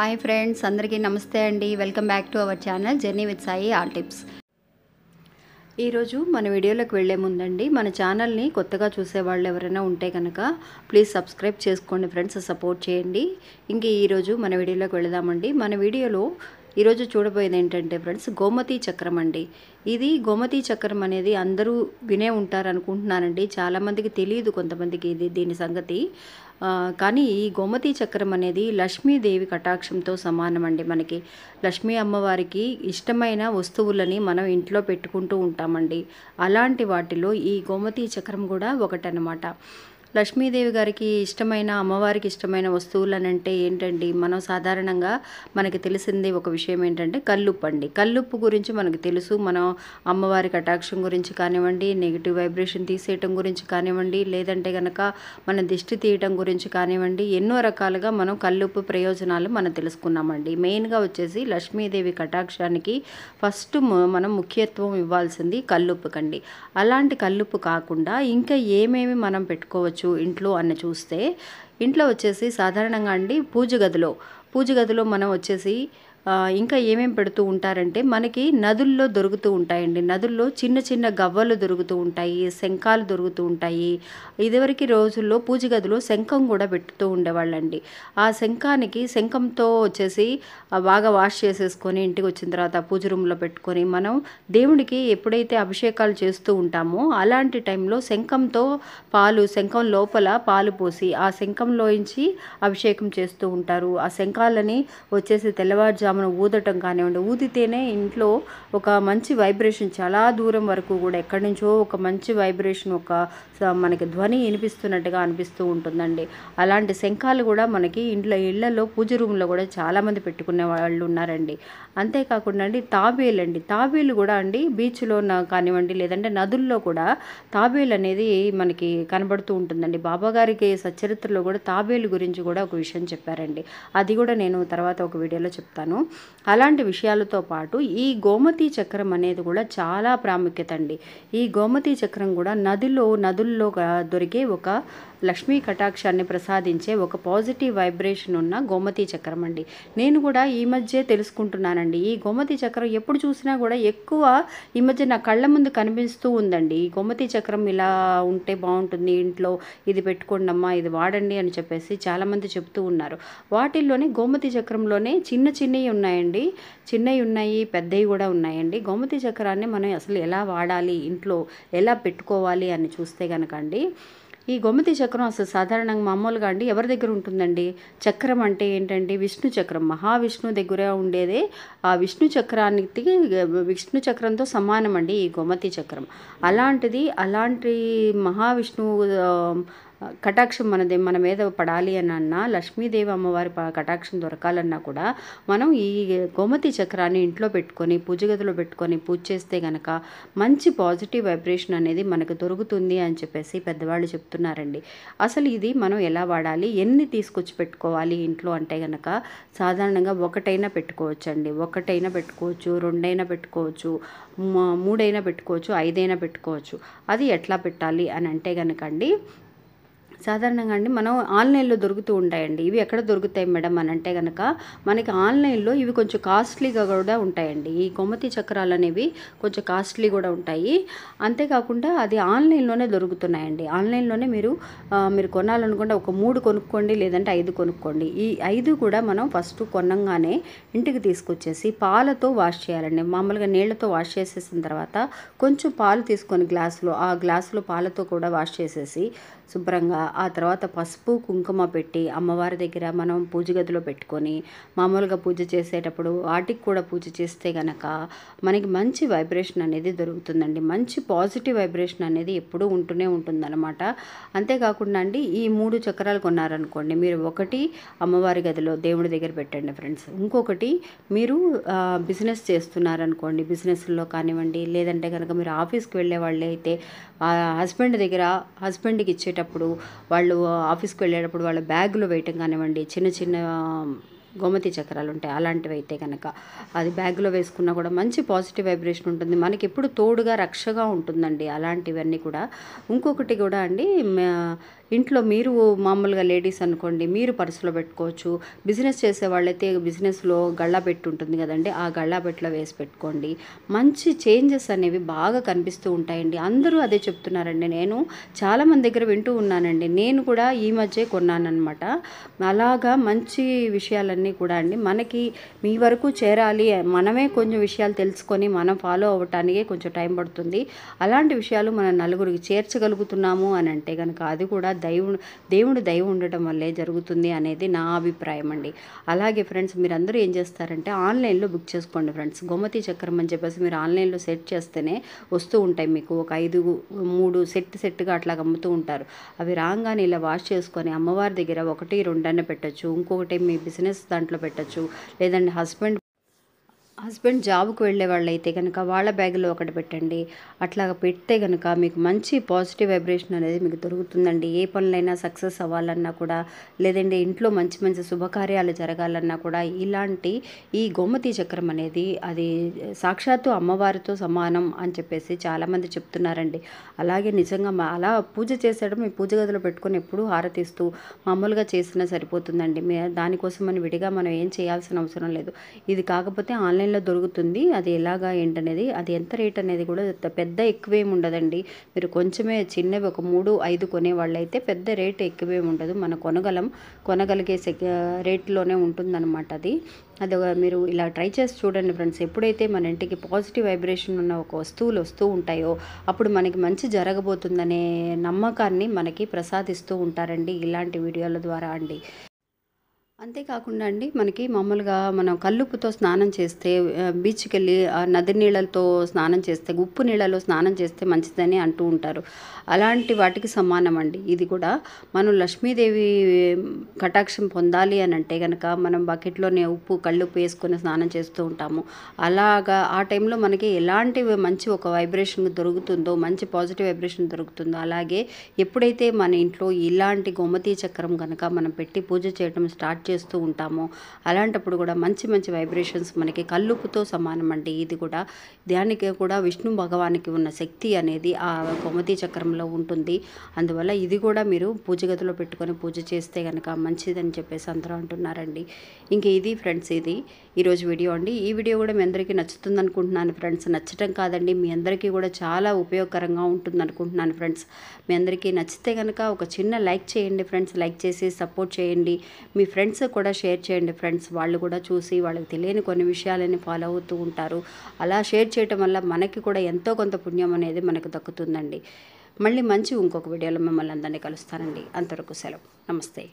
hi friends అందరికీ నమస్తే అండి welcome back to our channel journey with Sai all tips ఈరోజు మన వీడియోలోకి వెళ్లే ముందండి మన ఛానల్ని కొత్తగా చూసేవాళ్ళు ఎవరైనా ఉంటే కనుక ప్లీజ్ సబ్స్క్రైబ్ చేసుకోండి ఫ్రెండ్స్ సపోర్ట్ చేయండి ఇంక ఈరోజు మన వీడియోలోకి వెళదామండి మన వీడియోలో ఈరోజు చూడబోయేది ఏంటంటే ఫ్రెండ్స్ గోమతి చక్రం అండి ఇది గోమతి చక్రం అనేది అందరూ వినే ఉంటారు అనుకుంటున్నానండి చాలామందికి తెలియదు కొంతమందికి ఇది దీని సంగతి కానీ ఈ గోమతి చక్రం అనేది లక్ష్మీదేవి కటాక్షంతో సమానం అండి మనకి లక్ష్మీ అమ్మవారికి ఇష్టమైన వస్తువులని మనం ఇంట్లో పెట్టుకుంటూ ఉంటామండి అలాంటి వాటిలో ఈ గోమతి చక్రం కూడా ఒకటనమాట లక్ష్మీదేవి గారికి ఇష్టమైన అమ్మవారికి ఇష్టమైన వస్తువులనంటే ఏంటండి మనం సాధారణంగా మనకి తెలిసింది ఒక విషయం ఏంటంటే కల్లుప్పు అండి కల్లుప్పు గురించి మనకు తెలుసు మనం అమ్మవారి కటాక్షం గురించి కానివ్వండి నెగిటివ్ వైబ్రేషన్ తీసేయటం గురించి కానివ్వండి లేదంటే కనుక మన దిష్టి తీయటం గురించి కానివ్వండి ఎన్నో రకాలుగా మనం కల్లుప్పు ప్రయోజనాలు మనం తెలుసుకున్నామండి మెయిన్గా వచ్చేసి లక్ష్మీదేవి కటాక్షానికి ఫస్ట్ మనం ముఖ్యత్వం ఇవ్వాల్సింది కల్లుప్పు అలాంటి కల్లుప్పు కాకుండా ఇంకా ఏమేమి మనం పెట్టుకోవచ్చు చేసుకోవచ్చు ఇంట్లో అన్న చూస్తే ఇంట్లో వచ్చేసి సాధారణంగా అండి పూజ గదిలో పూజ గదిలో మనం వచ్చేసి ఇంకా ఏమేమి పెడుతూ ఉంటారంటే మనకి నదుల్లో దొరుకుతూ ఉంటాయండి నదుల్లో చిన్న చిన్న గవ్వలు దొరుకుతూ ఉంటాయి శంఖాలు దొరుకుతూ ఉంటాయి ఇదివరకు రోజుల్లో పూజ గదిలో శంఖం కూడా పెట్టుతూ ఉండేవాళ్ళండి ఆ శంఖానికి శంఖంతో వచ్చేసి బాగా వాష్ చేసేసుకొని ఇంటికి వచ్చిన తర్వాత పూజ రూమ్లో పెట్టుకొని మనం దేవుడికి ఎప్పుడైతే అభిషేకాలు చేస్తూ ఉంటామో అలాంటి టైంలో శంఖంతో పాలు శంఖం లోపల పాలు పోసి ఆ శంఖంలోంచి అభిషేకం చేస్తూ ఉంటారు ఆ శంఖాలని వచ్చేసి తెల్లవారుజాము తెల్లవారుజామున ఊదటం కానివ్వండి ఊదితేనే ఇంట్లో ఒక మంచి వైబ్రేషన్ చాలా దూరం వరకు కూడా ఎక్కడి నుంచో ఒక మంచి వైబ్రేషన్ ఒక మనకి ధ్వని వినిపిస్తున్నట్టుగా అనిపిస్తూ ఉంటుందండి అలాంటి శంఖాలు కూడా మనకి ఇంట్లో ఇళ్లలో పూజ రూమ్లో కూడా చాలామంది పెట్టుకునే వాళ్ళు ఉన్నారండి అంతేకాకుండా అండి తాబేలు అండి తాబేలు కూడా అండి బీచ్లో కానివ్వండి లేదంటే నదుల్లో కూడా తాబేలు అనేది మనకి కనబడుతూ ఉంటుందండి బాబాగారికి సచరిత్రలో కూడా తాబేలు గురించి కూడా ఒక విషయం చెప్పారండి అది కూడా నేను తర్వాత ఒక వీడియోలో చెప్తాను అలాంటి విషయాలతో పాటు ఈ గోమతి చక్రం అనేది కూడా చాలా ప్రాముఖ్యత అండి ఈ గోమతి చక్రం కూడా నదిలో నదుల్లో దొరికే ఒక లక్ష్మీ కటాక్షాన్ని ప్రసాదించే ఒక పాజిటివ్ వైబ్రేషన్ ఉన్న గోమతి చక్రం అండి నేను కూడా ఈ మధ్య తెలుసుకుంటున్నానండి ఈ గోమతి చక్రం ఎప్పుడు చూసినా కూడా ఎక్కువ ఈ మధ్య నా కళ్ళ ముందు కనిపిస్తూ ఉందండి ఈ గోమతి చక్రం ఇలా ఉంటే బాగుంటుంది ఇంట్లో ఇది పెట్టుకోండి అమ్మా ఇది వాడండి అని చెప్పేసి చాలామంది చెప్తూ ఉన్నారు వాటిల్లోనే గోమతి చక్రంలోనే చిన్న చిన్న ఉన్నాయండి చిన్నవి ఉన్నాయి పెద్దవి కూడా ఉన్నాయండి గోమతి చక్రాన్ని మనం అసలు ఎలా వాడాలి ఇంట్లో ఎలా పెట్టుకోవాలి అని చూస్తే కనుకండి ఈ గోమతి చక్రం అసలు సాధారణంగా మామూలుగా అండి ఎవరి దగ్గర ఉంటుందండి చక్రం అంటే ఏంటండి విష్ణు చక్రం మహావిష్ణువు దగ్గర ఉండేదే ఆ విష్ణు చక్రానికి విష్ణు చక్రంతో సమానం అండి ఈ గోమతి చక్రం అలాంటిది అలాంటి మహావిష్ణువు కటాక్షం మనది మన మీద పడాలి అని అన్నా లక్ష్మీదేవి అమ్మవారి కటాక్షం దొరకాలన్నా కూడా మనం ఈ గోమతి చక్రాన్ని ఇంట్లో పెట్టుకొని పూజ గదిలో పెట్టుకొని పూజ చేస్తే గనక మంచి పాజిటివ్ వైబ్రేషన్ అనేది మనకు దొరుకుతుంది అని చెప్పేసి పెద్దవాళ్ళు చెప్తున్నారండి అసలు ఇది మనం ఎలా వాడాలి ఎన్ని తీసుకొచ్చి పెట్టుకోవాలి ఇంట్లో అంటే గనక సాధారణంగా ఒకటైనా పెట్టుకోవచ్చండి ఒకటైనా పెట్టుకోవచ్చు రెండైనా పెట్టుకోవచ్చు మూడైనా పెట్టుకోవచ్చు ఐదైనా పెట్టుకోవచ్చు అది ఎట్లా పెట్టాలి అని అంటే అండి సాధారణంగా అండి మనం ఆన్లైన్లో దొరుకుతూ ఉంటాయండి ఇవి ఎక్కడ దొరుకుతాయి మేడం అని అంటే కనుక మనకి ఆన్లైన్లో ఇవి కొంచెం కాస్ట్లీగా కూడా ఉంటాయండి ఈ కొమ్మతి చక్రాలు అనేవి కొంచెం కాస్ట్లీ కూడా ఉంటాయి అంతేకాకుండా అది ఆన్లైన్లోనే దొరుకుతున్నాయండి ఆన్లైన్లోనే మీరు మీరు కొనాలనుకుంటే ఒక మూడు కొనుక్కోండి లేదంటే ఐదు కొనుక్కోండి ఈ ఐదు కూడా మనం ఫస్ట్ కొనంగానే ఇంటికి తీసుకొచ్చేసి పాలతో వాష్ చేయాలండి మామూలుగా నీళ్లతో వాష్ చేసేసిన తర్వాత కొంచెం పాలు తీసుకొని గ్లాసులో ఆ గ్లాసులో పాలతో కూడా వాష్ చేసేసి శుభ్రంగా ఆ తర్వాత పసుపు కుంకుమ పెట్టి అమ్మవారి దగ్గర మనం పూజ గదిలో పెట్టుకొని మామూలుగా పూజ చేసేటప్పుడు వాటికి కూడా పూజ చేస్తే గనక మనకి మంచి వైబ్రేషన్ అనేది దొరుకుతుందండి మంచి పాజిటివ్ వైబ్రేషన్ అనేది ఎప్పుడూ ఉంటూనే ఉంటుందన్నమాట అంతేకాకుండా అండి ఈ మూడు చక్రాలు కొన్నారనుకోండి మీరు ఒకటి అమ్మవారి గదిలో దేవుడి దగ్గర పెట్టండి ఫ్రెండ్స్ ఇంకొకటి మీరు బిజినెస్ చేస్తున్నారనుకోండి బిజినెస్లో కానివ్వండి లేదంటే కనుక మీరు ఆఫీస్కి వెళ్ళే వాళ్ళే అయితే హస్బెండ్ దగ్గర హస్బెండ్కి ఇచ్చేటప్పుడు వాళ్ళు ఆఫీస్కి వెళ్ళేటప్పుడు వాళ్ళ బ్యాగులో వేయటం కానివ్వండి చిన్న చిన్న గోమతి చక్రాలు ఉంటాయి అలాంటివి అయితే కనుక అది బ్యాగ్లో వేసుకున్నా కూడా మంచి పాజిటివ్ వైబ్రేషన్ ఉంటుంది మనకి ఎప్పుడు తోడుగా రక్షగా ఉంటుందండి అలాంటివన్నీ కూడా ఇంకొకటి కూడా అండి ఇంట్లో మీరు మామూలుగా లేడీస్ అనుకోండి మీరు పర్సులో పెట్టుకోవచ్చు బిజినెస్ చేసే బిజినెస్లో గళ్ళ పెట్టి ఉంటుంది కదండి ఆ గళ్ళా పెట్టలో వేసి పెట్టుకోండి మంచి చేంజెస్ అనేవి బాగా కనిపిస్తూ ఉంటాయండి అందరూ అదే చెప్తున్నారండి నేను చాలామంది దగ్గర వింటూ ఉన్నానండి నేను కూడా ఈ మధ్య కొన్నానమాట అలాగా మంచి విషయాలన్నీ కూడా అండి మనకి మీ వరకు చేరాలి మనమే కొంచెం విషయాలు తెలుసుకొని మనం ఫాలో అవ్వటానికే కొంచెం టైం పడుతుంది అలాంటి విషయాలు మనం నలుగురికి చేర్చగలుగుతున్నాము అని అంటే కనుక అది కూడా దైవుడు దేవుడు దైవం ఉండటం వల్లే జరుగుతుంది అనేది నా అభిప్రాయం అండి అలాగే ఫ్రెండ్స్ మీరందరూ ఏం చేస్తారంటే ఆన్లైన్లో బుక్ చేసుకోండి ఫ్రెండ్స్ గోమతి చక్రం అని చెప్పేసి మీరు ఆన్లైన్లో సెట్ చేస్తేనే వస్తూ ఉంటాయి మీకు ఒక ఐదు మూడు సెట్ సెట్గా అట్లా అమ్ముతూ ఉంటారు అవి రాగానే ఇలా వాష్ చేసుకొని అమ్మవారి దగ్గర ఒకటి రెండన్న పెట్టచ్చు ఇంకొకటి మీ బిజినెస్ దాంట్లో పెట్టచ్చు లేదంటే హస్బెండ్ హస్బెండ్ జాబ్కు వెళ్ళే అయితే కనుక వాళ్ళ బ్యాగ్లో ఒకటి పెట్టండి అట్లా పెడితే కనుక మీకు మంచి పాజిటివ్ వైబ్రేషన్ అనేది మీకు దొరుకుతుందండి ఏ పనులైనా సక్సెస్ అవ్వాలన్నా కూడా లేదంటే ఇంట్లో మంచి మంచి శుభకార్యాలు జరగాలన్నా కూడా ఇలాంటి ఈ గోమతి చక్రం అనేది అది సాక్షాత్తు అమ్మవారితో సమానం అని చెప్పేసి చాలామంది చెప్తున్నారండి అలాగే నిజంగా అలా పూజ చేసేయడం మీ పూజ గదిలో పెట్టుకొని ఎప్పుడూ హారతిస్తూ మామూలుగా చేసినా సరిపోతుందండి దానికోసం అని విడిగా మనం ఏం చేయాల్సిన అవసరం లేదు ఇది కాకపోతే ఆన్లైన్ ఆన్లైన్లో దొరుకుతుంది అది ఎలాగా ఏంటనేది అది ఎంత రేట్ అనేది కూడా పెద్ద ఎక్కువేమి ఉండదండి మీరు కొంచెమే చిన్నవి ఒక మూడు ఐదు కొనే వాళ్ళైతే పెద్ద రేట్ ఎక్కువేమి ఉండదు మనం కొనగలం కొనగలిగే రేట్లోనే ఉంటుందన్నమాట అది అది మీరు ఇలా ట్రై చేసి చూడండి ఫ్రెండ్స్ ఎప్పుడైతే మన ఇంటికి పాజిటివ్ వైబ్రేషన్ ఉన్న ఒక వస్తువులు వస్తూ ఉంటాయో అప్పుడు మనకి మంచి జరగబోతుందనే నమ్మకాన్ని మనకి ప్రసాదిస్తూ ఉంటారండి ఇలాంటి వీడియోల ద్వారా అండి అంతేకాకుండా అండి మనకి మామూలుగా మనం కల్లుప్పుతో స్నానం చేస్తే బీచ్కి వెళ్ళి నది నీళ్ళతో స్నానం చేస్తే ఉప్పు నీళ్ళలో స్నానం చేస్తే మంచిదని అంటూ ఉంటారు అలాంటి వాటికి సమానం అండి ఇది కూడా మనం లక్ష్మీదేవి కటాక్షం పొందాలి అని అంటే కనుక మనం బకెట్లోనే ఉప్పు కళ్ళుప్పు వేసుకొని స్నానం చేస్తూ ఉంటాము అలాగా ఆ టైంలో మనకి ఎలాంటి మంచి ఒక వైబ్రేషన్ దొరుకుతుందో మంచి పాజిటివ్ వైబ్రేషన్ దొరుకుతుందో అలాగే ఎప్పుడైతే మన ఇంట్లో ఇలాంటి గోమతీ చక్రం కనుక మనం పెట్టి పూజ చేయడం స్టార్ట్ చేస్తూ ఉంటామో అలాంటప్పుడు కూడా మంచి మంచి వైబ్రేషన్స్ మనకి కల్లుపుతో సమానం అండి ఇది కూడా దానికి కూడా విష్ణు భగవానికి ఉన్న శక్తి అనేది ఆ కొమతి చక్రంలో ఉంటుంది అందువల్ల ఇది కూడా మీరు పూజ గదిలో పెట్టుకొని పూజ చేస్తే కనుక మంచిదని చెప్పేసి అందరూ అంటున్నారండి ఇంక ఇది ఫ్రెండ్స్ ఇది ఈరోజు వీడియో అండి ఈ వీడియో కూడా మీ అందరికీ నచ్చుతుంది అనుకుంటున్నాను ఫ్రెండ్స్ నచ్చటం కాదండి మీ అందరికీ కూడా చాలా ఉపయోగకరంగా ఉంటుంది అనుకుంటున్నాను ఫ్రెండ్స్ మీ అందరికీ నచ్చితే కనుక ఒక చిన్న లైక్ చేయండి ఫ్రెండ్స్ లైక్ చేసి సపోర్ట్ చేయండి మీ ఫ్రెండ్స్ లింక్స్ కూడా షేర్ చేయండి ఫ్రెండ్స్ వాళ్ళు కూడా చూసి వాళ్ళకి తెలియని కొన్ని విషయాలని ఫాలో అవుతూ ఉంటారు అలా షేర్ చేయటం వల్ల మనకి కూడా ఎంతో కొంత పుణ్యం అనేది మనకు దక్కుతుందండి మళ్ళీ మంచి ఇంకొక వీడియోలో మిమ్మల్ని అందరినీ కలుస్తానండి అంతవరకు సెలవు నమస్తే